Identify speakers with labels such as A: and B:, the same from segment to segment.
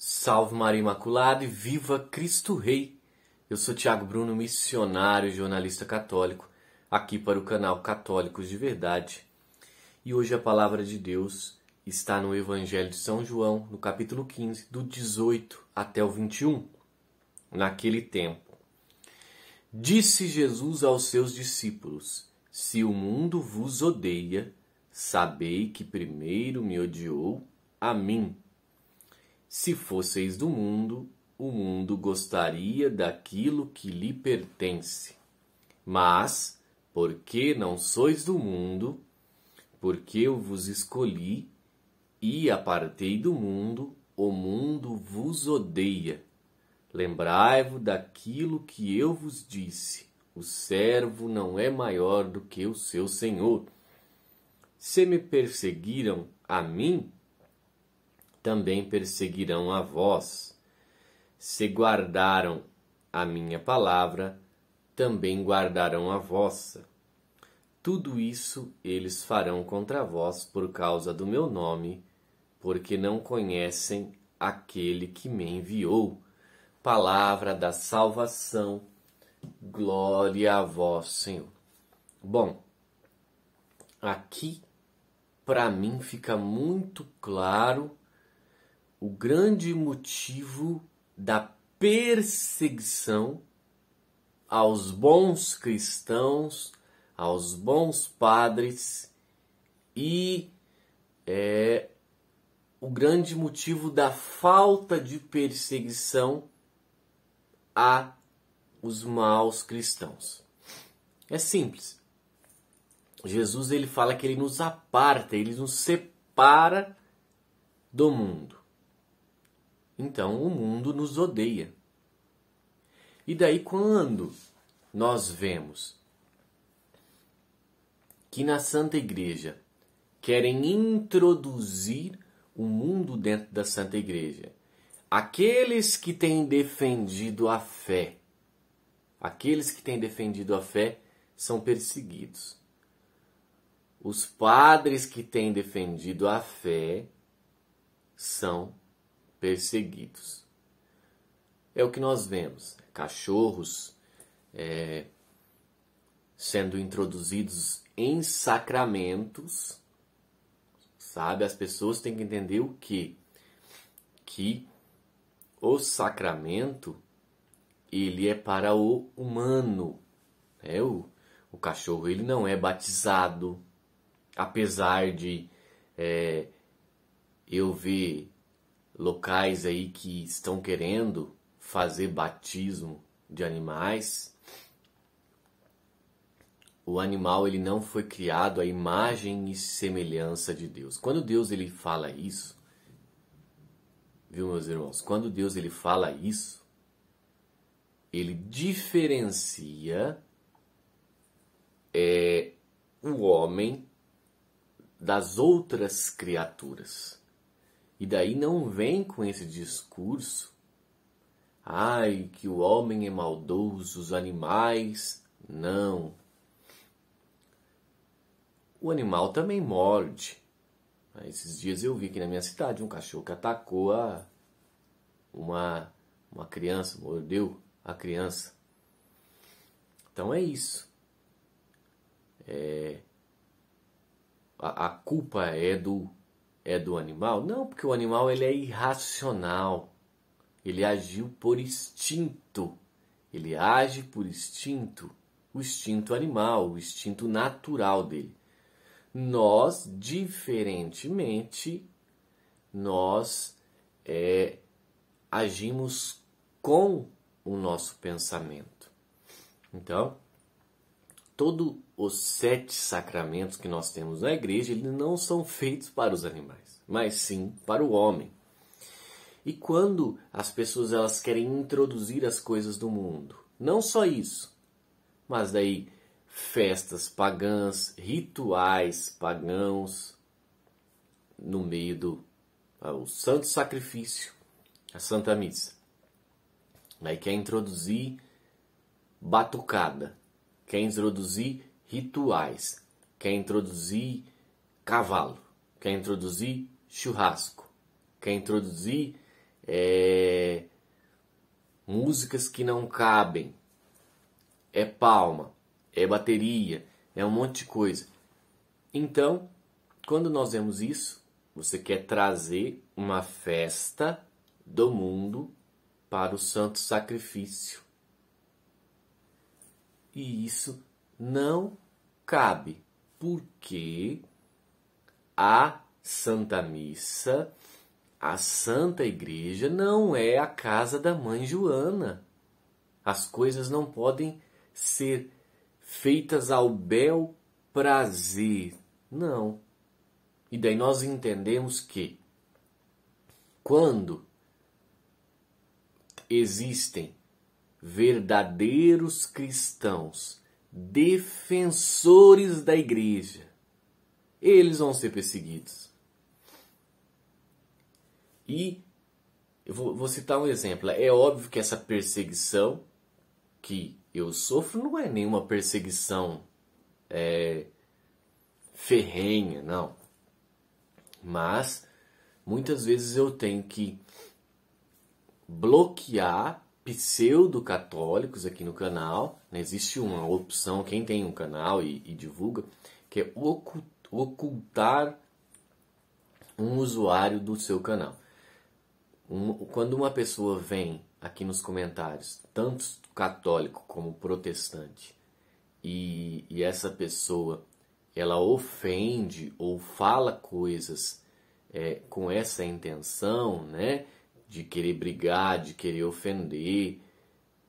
A: Salve Maria Imaculada e viva Cristo Rei! Eu sou Tiago Bruno, missionário e jornalista católico, aqui para o canal Católicos de Verdade. E hoje a palavra de Deus está no Evangelho de São João, no capítulo 15, do 18 até o 21. Naquele tempo, disse Jesus aos seus discípulos: Se o mundo vos odeia, sabei que primeiro me odiou a mim. Se fosseis do mundo, o mundo gostaria daquilo que lhe pertence. Mas, porque não sois do mundo, porque eu vos escolhi e apartei do mundo, o mundo vos odeia. Lembrai-vos daquilo que eu vos disse: o servo não é maior do que o seu senhor. Se me perseguiram a mim, também perseguirão a vós. Se guardaram a minha palavra, também guardarão a vossa. Tudo isso eles farão contra vós por causa do meu nome, porque não conhecem aquele que me enviou. Palavra da salvação, glória a vós, Senhor. Bom, aqui para mim fica muito claro o grande motivo da perseguição aos bons cristãos, aos bons padres e é, o grande motivo da falta de perseguição a os maus cristãos. É simples. Jesus ele fala que ele nos aparta, ele nos separa do mundo então o mundo nos odeia. E daí, quando nós vemos que na Santa Igreja querem introduzir o mundo dentro da Santa Igreja, aqueles que têm defendido a fé, aqueles que têm defendido a fé são perseguidos. Os padres que têm defendido a fé são perseguidos perseguidos. É o que nós vemos: cachorros é, sendo introduzidos em sacramentos. Sabe, as pessoas têm que entender o que? Que o sacramento ele é para o humano. É o, o cachorro ele não é batizado, apesar de é, eu ver locais aí que estão querendo fazer batismo de animais. O animal ele não foi criado à imagem e semelhança de Deus. Quando Deus ele fala isso, viu meus irmãos? Quando Deus ele fala isso, ele diferencia é, o homem das outras criaturas. E daí não vem com esse discurso. Ai, que o homem é maldoso, os animais. Não. O animal também morde. Ah, esses dias eu vi aqui na minha cidade um cachorro que atacou a uma, uma criança, mordeu a criança. Então é isso. É, a, a culpa é do é do animal? Não, porque o animal ele é irracional. Ele agiu por instinto. Ele age por instinto, o instinto animal, o instinto natural dele. Nós, diferentemente, nós é, agimos com o nosso pensamento. Então, todo os sete sacramentos que nós temos na igreja, eles não são feitos para os animais, mas sim para o homem. E quando as pessoas elas querem introduzir as coisas do mundo, não só isso, mas daí festas pagãs, rituais pagãos no meio do ah, o santo sacrifício, a santa missa. Aí quer introduzir batucada, quer introduzir rituais, quer introduzir cavalo, quer introduzir churrasco, quer introduzir é, músicas que não cabem, é palma, é bateria, é um monte de coisa. Então, quando nós vemos isso, você quer trazer uma festa do mundo para o santo sacrifício. E isso não cabe, porque a Santa Missa, a Santa Igreja, não é a casa da Mãe Joana. As coisas não podem ser feitas ao bel prazer. Não. E daí nós entendemos que quando existem verdadeiros cristãos, defensores da igreja, eles vão ser perseguidos. E eu vou, vou citar um exemplo. É óbvio que essa perseguição que eu sofro não é nenhuma perseguição é, ferrenha, não. Mas muitas vezes eu tenho que bloquear pseudo-católicos aqui no canal. Né? Existe uma opção, quem tem um canal e, e divulga, que é ocultar um usuário do seu canal. Um, quando uma pessoa vem aqui nos comentários, tanto católico como protestante, e, e essa pessoa ela ofende ou fala coisas é, com essa intenção, né? de querer brigar, de querer ofender,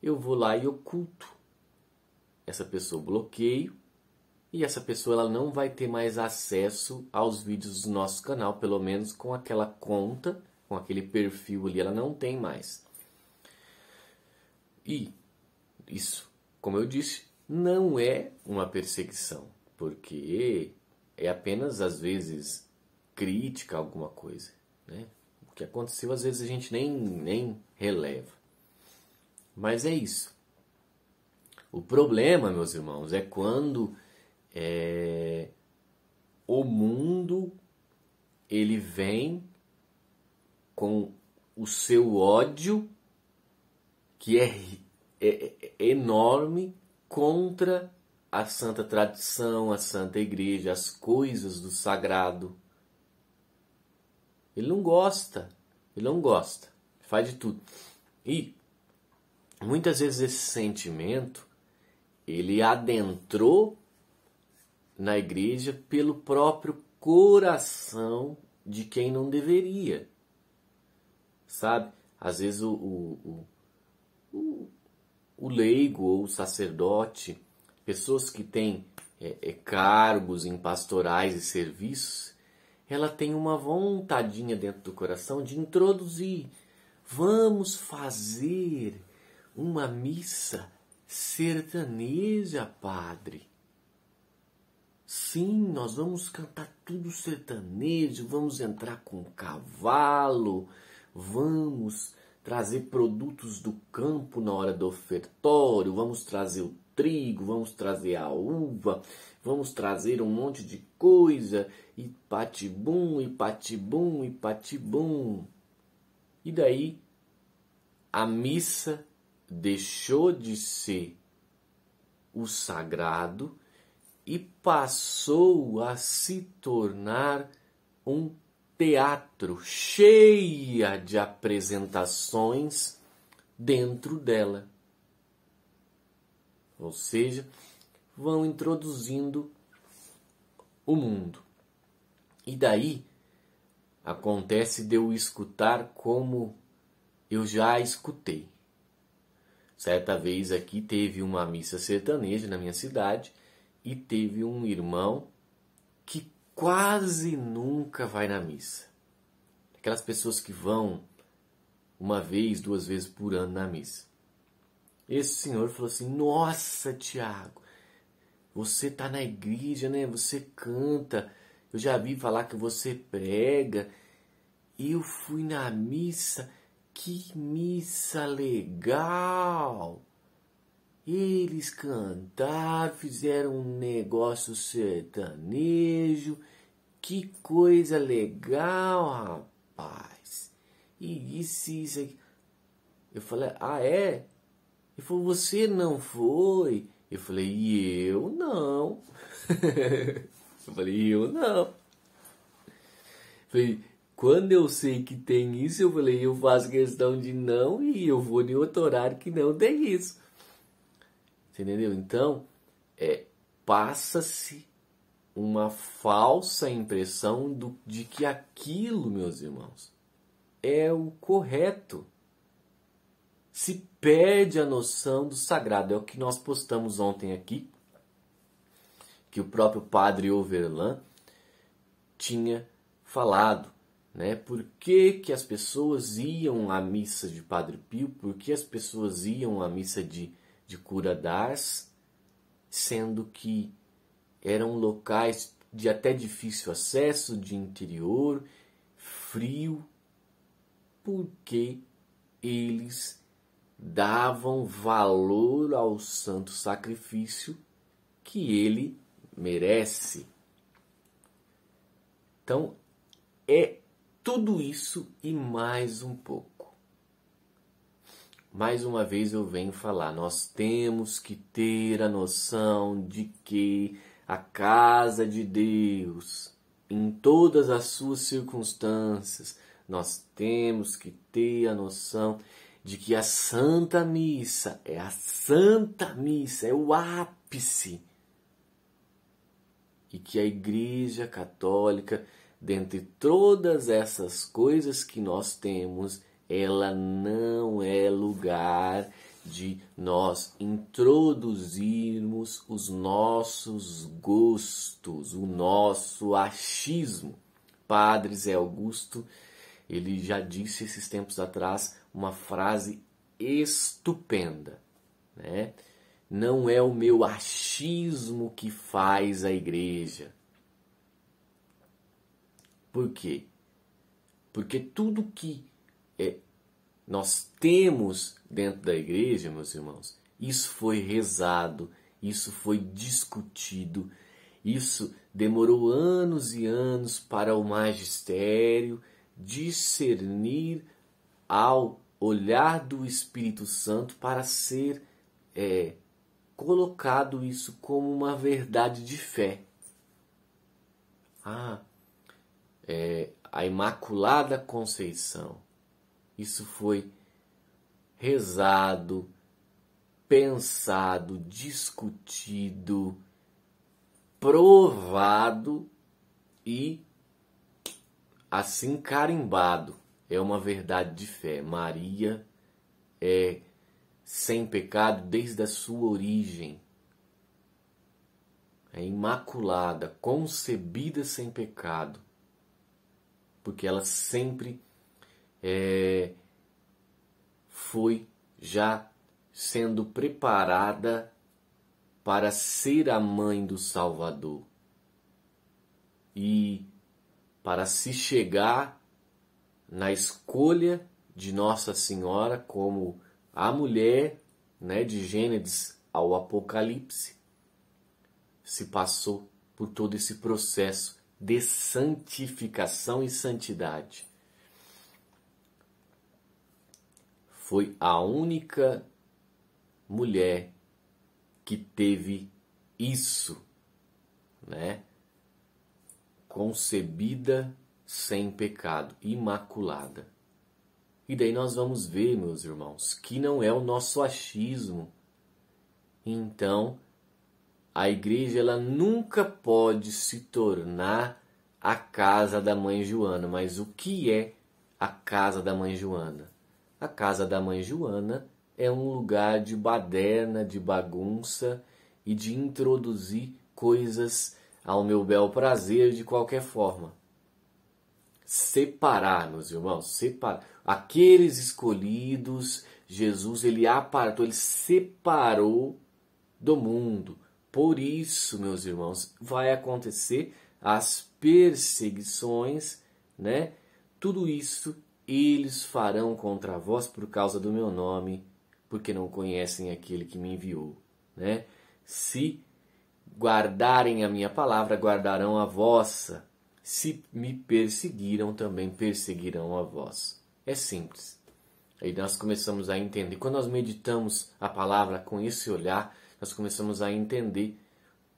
A: eu vou lá e oculto. Essa pessoa bloqueio e essa pessoa ela não vai ter mais acesso aos vídeos do nosso canal, pelo menos com aquela conta, com aquele perfil ali, ela não tem mais. E isso, como eu disse, não é uma perseguição, porque é apenas às vezes crítica a alguma coisa, né? que aconteceu, às vezes a gente nem, nem releva. Mas é isso. O problema, meus irmãos, é quando é, o mundo ele vem com o seu ódio que é, é, é enorme contra a santa tradição, a santa igreja, as coisas do sagrado. Ele não gosta. Ele não gosta. Faz de tudo. E muitas vezes esse sentimento ele adentrou na igreja pelo próprio coração de quem não deveria. Sabe? Às vezes o, o, o, o leigo ou o sacerdote, pessoas que têm é, é, cargos em pastorais e serviços, ela tem uma vontadinha dentro do coração de introduzir. Vamos fazer uma missa sertaneja, padre. Sim, nós vamos cantar tudo sertanejo, vamos entrar com cavalo, vamos trazer produtos do campo na hora do ofertório, vamos trazer o trigo, vamos trazer a uva, vamos trazer um monte de coisa, e patibum, e patibum, e patibum. E daí a missa deixou de ser o sagrado e passou a se tornar um teatro cheia de apresentações dentro dela. Ou seja, vão introduzindo o mundo. E daí acontece de eu escutar como eu já escutei. Certa vez aqui teve uma missa sertaneja na minha cidade e teve um irmão que quase nunca vai na missa. Aquelas pessoas que vão uma vez, duas vezes por ano na missa. Esse senhor falou assim: Nossa, Tiago, você tá na igreja, né? Você canta. Eu já vi falar que você prega. Eu fui na missa. Que missa legal! Eles cantaram, fizeram um negócio sertanejo. Que coisa legal, rapaz! E disse isso aqui. Eu falei, ah é? Ele falou, você não foi? Eu falei, e eu não. eu falei, eu não. Eu falei, quando eu sei que tem isso, eu falei, eu faço questão de não e eu vou em outro horário que não tem isso. Você entendeu? Então, é, passa-se uma falsa impressão do, de que aquilo, meus irmãos, é o correto se perde a noção do sagrado. É o que nós postamos ontem aqui, que o próprio padre Overlan tinha falado. Né? Por que, que as pessoas iam à missa de Padre Pio? Por que as pessoas iam à missa de, de cura d'Ars? Sendo que eram locais de até difícil acesso, de interior, frio, porque eles davam valor ao santo sacrifício que ele merece. Então, é tudo isso e mais um pouco. Mais uma vez eu venho falar, nós temos que ter a noção de que a casa de Deus, em todas as suas circunstâncias, nós temos que ter a noção de que a Santa Missa é a Santa Missa, é o ápice. E que a Igreja Católica, dentre todas essas coisas que nós temos, ela não é lugar de nós introduzirmos os nossos gostos, o nosso achismo. Padre Zé Augusto, ele já disse esses tempos atrás uma frase estupenda, né? Não é o meu achismo que faz a igreja. Por quê? Porque tudo que é, nós temos dentro da igreja, meus irmãos, isso foi rezado, isso foi discutido, isso demorou anos e anos para o magistério discernir ao olhar do Espírito Santo para ser é, colocado isso como uma verdade de fé. Ah, é, a Imaculada Conceição. Isso foi rezado, pensado, discutido, provado e assim carimbado é uma verdade de fé. Maria é sem pecado desde a sua origem. É imaculada, concebida sem pecado. Porque ela sempre é, foi já sendo preparada para ser a mãe do Salvador e para se chegar na escolha de Nossa Senhora como a mulher, né, de Gênesis ao Apocalipse, se passou por todo esse processo de santificação e santidade. Foi a única mulher que teve isso, né? Concebida sem pecado, imaculada. E daí nós vamos ver, meus irmãos, que não é o nosso achismo. Então, a igreja ela nunca pode se tornar a casa da mãe Joana, mas o que é a casa da mãe Joana? A casa da mãe Joana é um lugar de baderna, de bagunça e de introduzir coisas ao meu bel prazer de qualquer forma separar, meus irmãos, separar. Aqueles escolhidos, Jesus ele apartou, ele separou do mundo. Por isso, meus irmãos, vai acontecer as perseguições, né? Tudo isso eles farão contra vós por causa do meu nome, porque não conhecem aquele que me enviou, né? Se guardarem a minha palavra, guardarão a vossa se me perseguiram, também perseguirão a vós. É simples. Aí nós começamos a entender. Quando nós meditamos a palavra com esse olhar, nós começamos a entender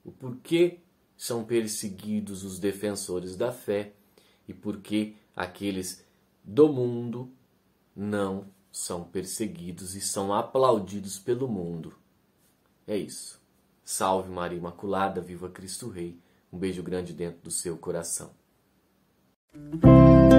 A: o porquê são perseguidos os defensores da fé e porquê aqueles do mundo não são perseguidos e são aplaudidos pelo mundo. É isso. Salve Maria Imaculada, viva Cristo Rei. Um beijo grande dentro do seu coração. Thank you.